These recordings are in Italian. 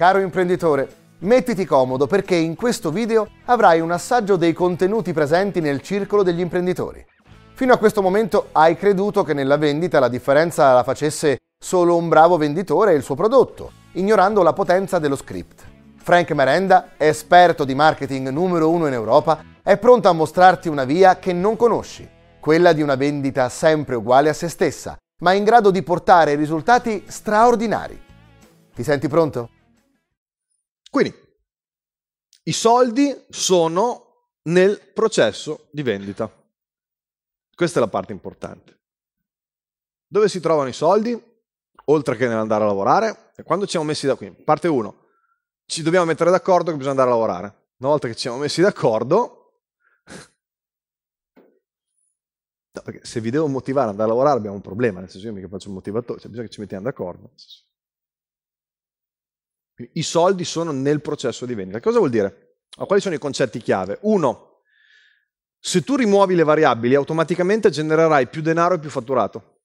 Caro imprenditore, mettiti comodo perché in questo video avrai un assaggio dei contenuti presenti nel circolo degli imprenditori. Fino a questo momento hai creduto che nella vendita la differenza la facesse solo un bravo venditore e il suo prodotto, ignorando la potenza dello script. Frank Merenda, esperto di marketing numero uno in Europa, è pronto a mostrarti una via che non conosci, quella di una vendita sempre uguale a se stessa, ma in grado di portare risultati straordinari. Ti senti pronto? Quindi i soldi sono nel processo di vendita. Questa è la parte importante. Dove si trovano i soldi? Oltre che nell'andare a lavorare, e quando ci siamo messi da qui, parte 1, ci dobbiamo mettere d'accordo che bisogna andare a lavorare. Una volta che ci siamo messi d'accordo, no, perché se vi devo motivare ad andare a lavorare abbiamo un problema, nel senso io mica faccio un motivatore, cioè bisogna che ci mettiamo d'accordo. I soldi sono nel processo di vendita. Cosa vuol dire? Quali sono i concetti chiave? Uno, se tu rimuovi le variabili, automaticamente genererai più denaro e più fatturato.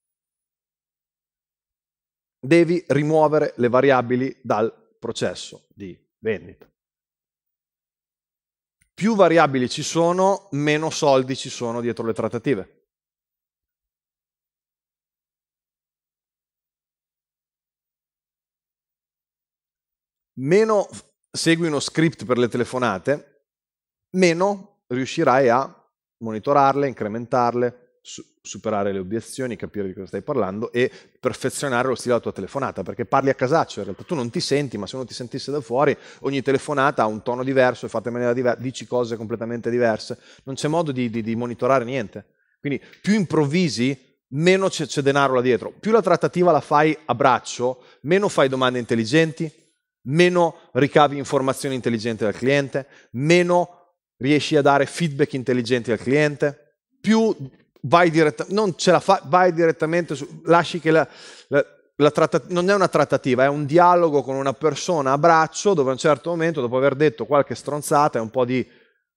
Devi rimuovere le variabili dal processo di vendita. Più variabili ci sono, meno soldi ci sono dietro le trattative. meno segui uno script per le telefonate, meno riuscirai a monitorarle, incrementarle, su- superare le obiezioni, capire di cosa stai parlando e perfezionare lo stile della tua telefonata, perché parli a casaccio, in realtà tu non ti senti, ma se uno ti sentisse da fuori, ogni telefonata ha un tono diverso, è fatta in maniera diversa, dici cose completamente diverse, non c'è modo di, di, di monitorare niente. Quindi più improvvisi, meno c'è, c'è denaro là dietro, più la trattativa la fai a braccio, meno fai domande intelligenti, meno ricavi informazioni intelligenti dal cliente, meno riesci a dare feedback intelligenti al cliente, più vai direttamente, non ce la fai, vai direttamente, su, lasci che la, la, la trattativa, non è una trattativa, è un dialogo con una persona a braccio dove a un certo momento, dopo aver detto qualche stronzata e un po' di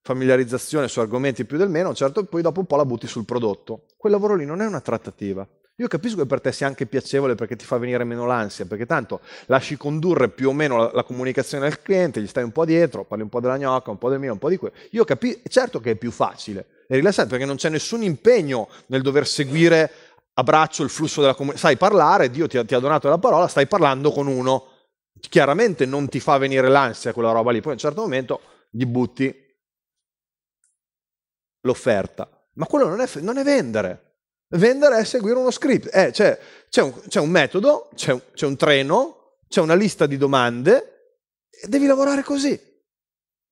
familiarizzazione su argomenti più del meno, certo, poi dopo un po' la butti sul prodotto. Quel lavoro lì non è una trattativa, io capisco che per te sia anche piacevole perché ti fa venire meno l'ansia, perché tanto lasci condurre più o meno la, la comunicazione al cliente, gli stai un po' dietro, parli un po' della gnocca, un po' del mio, un po' di quello. Io capisco, certo che è più facile, è rilassante perché non c'è nessun impegno nel dover seguire a braccio il flusso della comunicazione. Sai parlare, Dio ti ha, ti ha donato la parola, stai parlando con uno. Chiaramente non ti fa venire l'ansia quella roba lì, poi a un certo momento gli butti l'offerta. Ma quello non è, non è vendere Vendere è seguire uno script. Eh, cioè, c'è, un, c'è, un, metodo, c'è un, c'è un treno, c'è una lista di domande e devi lavorare così.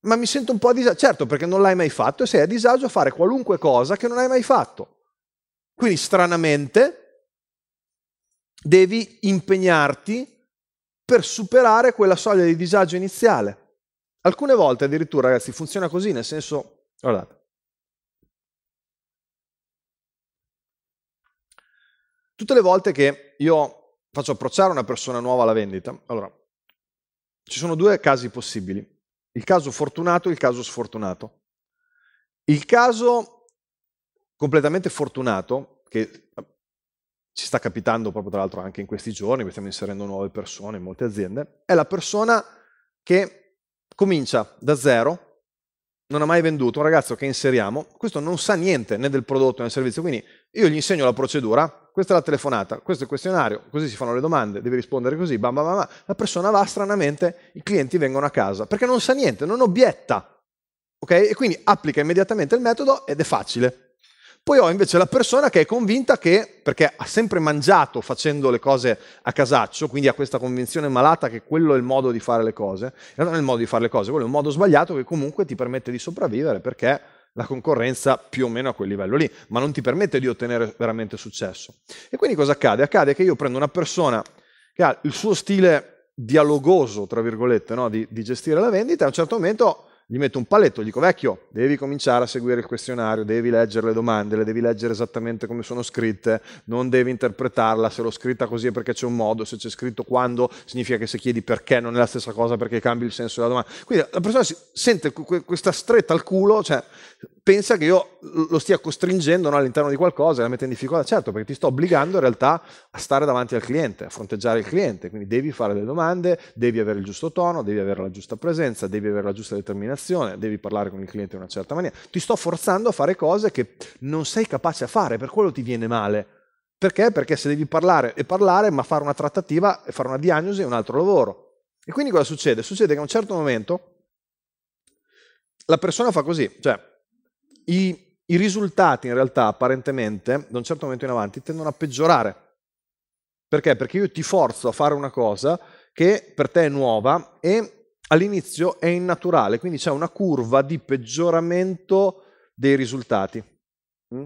Ma mi sento un po' a disagio. Certo, perché non l'hai mai fatto e sei a disagio a fare qualunque cosa che non hai mai fatto. Quindi, stranamente, devi impegnarti per superare quella soglia di disagio iniziale. Alcune volte addirittura, ragazzi, funziona così, nel senso, guardate, Tutte le volte che io faccio approcciare una persona nuova alla vendita, allora, ci sono due casi possibili, il caso fortunato e il caso sfortunato. Il caso completamente fortunato, che eh, ci sta capitando proprio tra l'altro anche in questi giorni, stiamo inserendo nuove persone in molte aziende, è la persona che comincia da zero, non ha mai venduto, un ragazzo che inseriamo, questo non sa niente né del prodotto né del servizio, quindi io gli insegno la procedura, questa è la telefonata, questo è il questionario, così si fanno le domande, devi rispondere così, bam bam bam. La persona va stranamente, i clienti vengono a casa, perché non sa niente, non obietta. Ok? E quindi applica immediatamente il metodo ed è facile. Poi ho invece la persona che è convinta che, perché ha sempre mangiato facendo le cose a casaccio, quindi ha questa convinzione malata che quello è il modo di fare le cose, e non è il modo di fare le cose, quello è un modo sbagliato che comunque ti permette di sopravvivere perché la concorrenza più o meno a quel livello lì, ma non ti permette di ottenere veramente successo. E quindi cosa accade? Accade che io prendo una persona che ha il suo stile dialogoso, tra virgolette, no? di, di, gestire la vendita, e a un certo momento gli metto un paletto, gli dico vecchio, devi cominciare a seguire il questionario, devi leggere le domande, le devi leggere esattamente come sono scritte, non devi interpretarla, se l'ho scritta così è perché c'è un modo, se c'è scritto quando significa che se chiedi perché non è la stessa cosa perché cambi il senso della domanda. Quindi la persona si sente questa stretta al culo, cioè pensa che io lo stia costringendo no, all'interno di qualcosa e la mette in difficoltà, certo perché ti sto obbligando in realtà a stare davanti al cliente, a fronteggiare il cliente, quindi devi fare le domande, devi avere il giusto tono, devi avere la giusta presenza, devi avere la giusta determinazione comunicazione, devi parlare con il cliente in una certa maniera. Ti sto forzando a fare cose che non sei capace a fare, per quello ti viene male. Perché? Perché se devi parlare e parlare, ma fare una trattativa e fare una diagnosi è un altro lavoro. E quindi cosa succede? Succede che a un certo momento la persona fa così, cioè i, i risultati in realtà apparentemente da un certo momento in avanti tendono a peggiorare. Perché? Perché io ti forzo a fare una cosa che per te è nuova e all'inizio è innaturale, quindi c'è una curva di peggioramento dei risultati. Mm?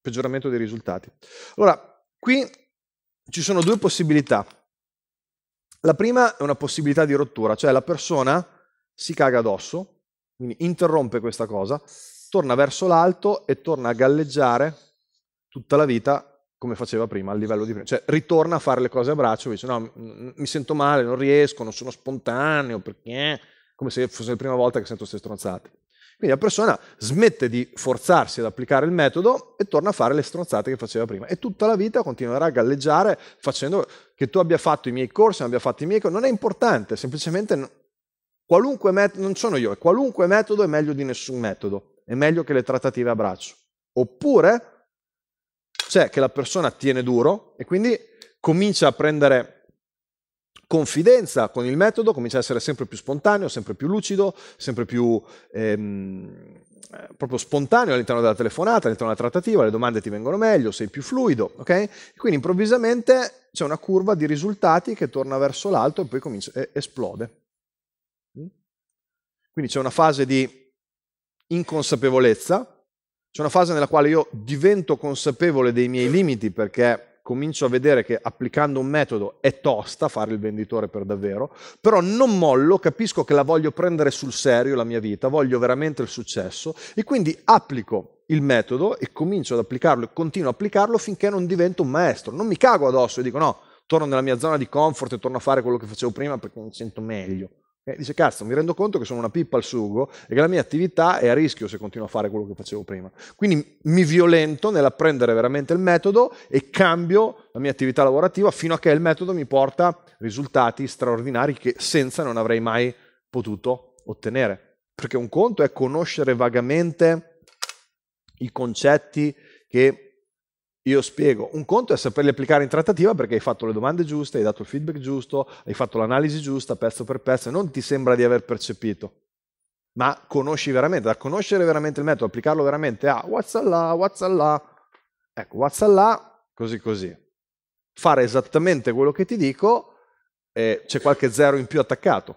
Peggioramento dei risultati. Allora, qui ci sono due possibilità. La prima è una possibilità di rottura, cioè la persona si caga addosso, quindi interrompe questa cosa, torna verso l'alto e torna a galleggiare tutta la vita come faceva prima, a livello di prima. Cioè, ritorna a fare le cose a braccio, dice no, mi sento male, non riesco, non sono spontaneo, perché... Come se fosse la prima volta che sento queste stronzate. Quindi la persona smette di forzarsi ad applicare il metodo e torna a fare le stronzate che faceva prima. E tutta la vita continuerà a galleggiare facendo che tu abbia fatto i miei corsi, non abbia fatto i miei corsi. Non è importante, semplicemente qualunque metodo, non sono io, qualunque metodo è meglio di nessun metodo. È meglio che le trattative a braccio. Oppure c'è che la persona tiene duro e quindi comincia a prendere confidenza con il metodo, comincia a essere sempre più spontaneo, sempre più lucido, sempre più ehm, eh, proprio spontaneo all'interno della telefonata, all'interno della trattativa, le domande ti vengono meglio, sei più fluido, ok? Quindi improvvisamente c'è una curva di risultati che torna verso l'alto e poi comincia, e, esplode. Mm? Quindi c'è una fase di inconsapevolezza, c'è una fase nella quale io divento consapevole dei miei limiti perché comincio a vedere che applicando un metodo è tosta fare il venditore per davvero, però non mollo, capisco che la voglio prendere sul serio la mia vita, voglio veramente il successo e quindi applico il metodo e comincio ad applicarlo e continuo a applicarlo finché non divento un maestro. Non mi cago addosso e dico no, torno nella mia zona di comfort e torno a fare quello che facevo prima perché mi sento meglio. E eh, dice, cazzo, mi rendo conto che sono una pippa al sugo e che la mia attività è a rischio se continuo a fare quello che facevo prima. Quindi mi violento nell'apprendere veramente il metodo e cambio la mia attività lavorativa fino a che il metodo mi porta risultati straordinari che senza non avrei mai potuto ottenere. Perché un conto è conoscere vagamente i concetti che io spiego, un conto è saperli applicare in trattativa perché hai fatto le domande giuste, hai dato il feedback giusto, hai fatto l'analisi giusta pezzo per pezzo e non ti sembra di aver percepito, ma conosci veramente, da conoscere veramente il metodo, applicarlo veramente a WhatsApp là, WhatsApp là, ecco WhatsApp là, così così. Fare esattamente quello che ti dico e c'è qualche zero in più attaccato.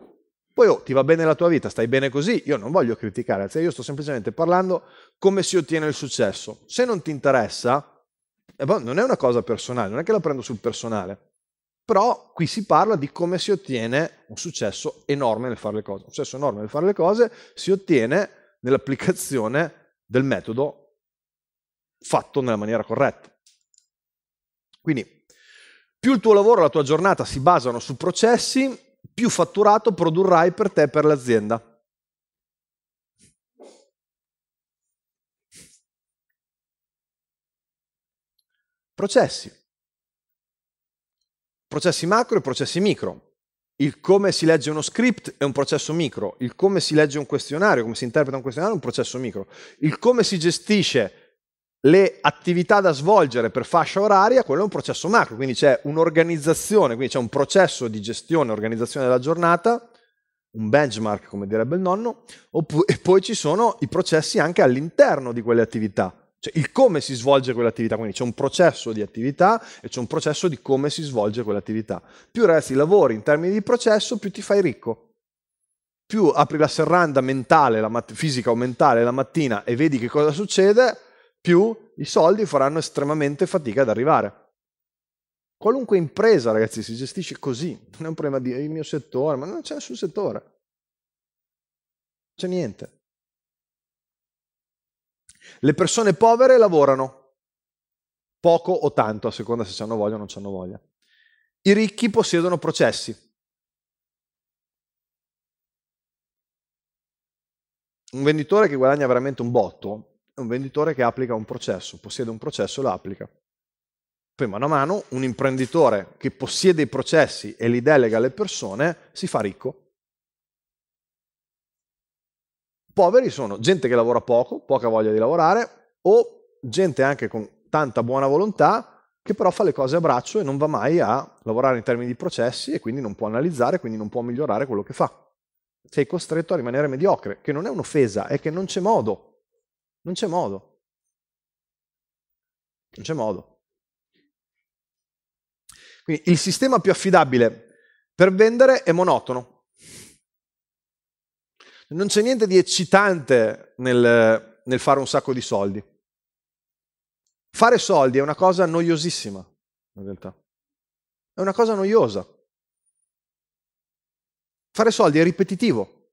Poi oh, ti va bene la tua vita, stai bene così, io non voglio criticare, cioè io sto semplicemente parlando come si ottiene il successo. Se non ti interessa eh, boh, non è una cosa personale, non è che la prendo sul personale, però qui si parla di come si ottiene un successo enorme nel fare le cose. Un successo enorme nel fare le cose si ottiene nell'applicazione del metodo fatto nella maniera corretta. Quindi, più il tuo lavoro e la tua giornata si basano su processi, più fatturato produrrai per te e per l'azienda. processi. Processi macro e processi micro. Il come si legge uno script è un processo micro, il come si legge un questionario, come si interpreta un questionario è un processo micro, il come si gestisce le attività da svolgere per fascia oraria, quello è un processo macro, quindi c'è un'organizzazione, quindi c'è un processo di gestione e organizzazione della giornata, un benchmark come direbbe il nonno, e poi ci sono i processi anche all'interno di quelle attività. Cioè il come si svolge quell'attività, quindi c'è un processo di attività e c'è un processo di come si svolge quell'attività. Più resti lavori in termini di processo, più ti fai ricco. Più apri la serranda mentale, la mat- fisica o mentale la mattina e vedi che cosa succede, più i soldi faranno estremamente fatica ad arrivare. Qualunque impresa, ragazzi, si gestisce così. Non è un problema del eh, mio settore, ma non c'è nessun settore. c'è niente. Le persone povere lavorano, poco o tanto, a seconda se hanno voglia o non hanno voglia. I ricchi possiedono processi. Un venditore che guadagna veramente un botto è un venditore che applica un processo, possiede un processo e lo applica. Poi mano a mano un imprenditore che possiede i processi e li delega alle persone si fa ricco. poveri sono gente che lavora poco, poca voglia di lavorare, o gente anche con tanta buona volontà che però fa le cose a braccio e non va mai a lavorare in termini di processi e quindi non può analizzare, quindi non può migliorare quello che fa. Sei costretto a rimanere mediocre, che non è un'offesa, è che non c'è modo. Non c'è modo. Non c'è modo. Quindi il sistema più affidabile per vendere è monotono, non c'è niente di eccitante nel, nel fare un sacco di soldi. Fare soldi è una cosa noiosissima, in realtà. È una cosa noiosa. Fare soldi è ripetitivo.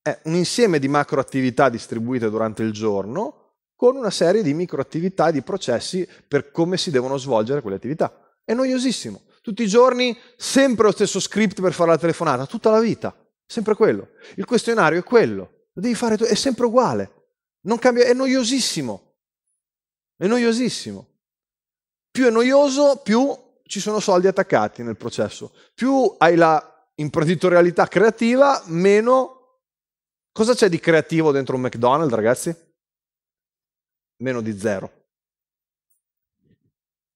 È un insieme di macroattività distribuite durante il giorno con una serie di microattività e di processi per come si devono svolgere quelle attività. È noiosissimo. Tutti i giorni sempre lo stesso script per fare la telefonata, tutta la vita. Sempre quello. Il questionario è quello. Lo devi fare tu, è sempre uguale. Non cambia, è noiosissimo. È noiosissimo. Più è noioso, più ci sono soldi attaccati nel processo. Più hai la imprenditorialità creativa, meno... Cosa c'è di creativo dentro un McDonald's, ragazzi? Meno di zero.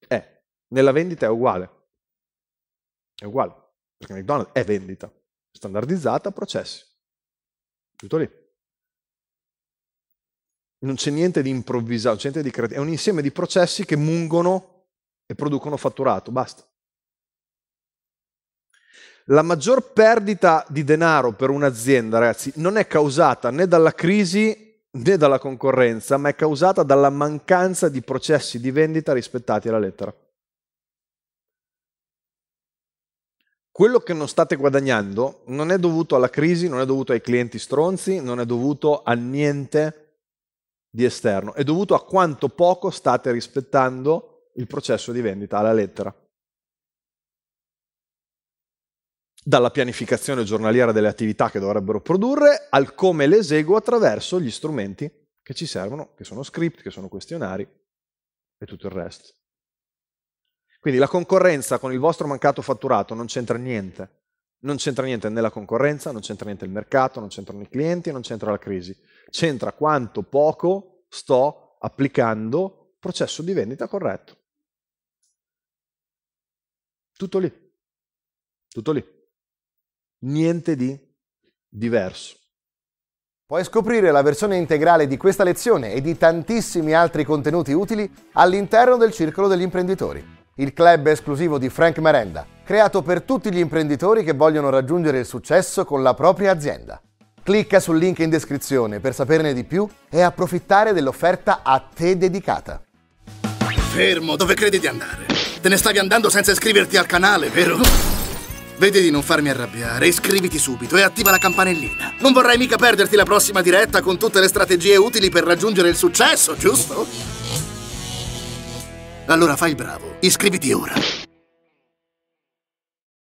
Eh, nella vendita è uguale. È uguale, perché McDonald's è vendita standardizzata, processi. Tutto lì. Non c'è niente di improvvisato, niente di creativo, è un insieme di processi che mungono e producono fatturato, basta. La maggior perdita di denaro per un'azienda, ragazzi, non è causata né dalla crisi né dalla concorrenza, ma è causata dalla mancanza di processi di vendita rispettati alla lettera. quello che non state guadagnando non è dovuto alla crisi, non è dovuto ai clienti stronzi, non è dovuto a niente di esterno, è dovuto a quanto poco state rispettando il processo di vendita alla lettera. Dalla pianificazione giornaliera delle attività che dovrebbero produrre al come le eseguo attraverso gli strumenti che ci servono, che sono script, che sono questionari e tutto il resto. Quindi la concorrenza con il vostro mancato fatturato non c'entra niente. Non c'entra niente nella concorrenza, non c'entra niente il mercato, non c'entrano i clienti, non c'entra la crisi. C'entra quanto poco sto applicando processo di vendita corretto. Tutto lì. Tutto lì. Niente di diverso. Puoi scoprire la versione integrale di questa lezione e di tantissimi altri contenuti utili all'interno del Circolo degli Imprenditori. Il club esclusivo di Frank Merenda, creato per tutti gli imprenditori che vogliono raggiungere il successo con la propria azienda. Clicca sul link in descrizione per saperne di più e approfittare dell'offerta a te dedicata. Fermo, dove credi di andare? Te ne stavi andando senza iscriverti al canale, vero? Vedi di non farmi arrabbiare, iscriviti subito e attiva la campanellina. Non vorrai mica perderti la prossima diretta con tutte le strategie utili per raggiungere il successo, giusto? Allora fai il bravo, iscriviti ora.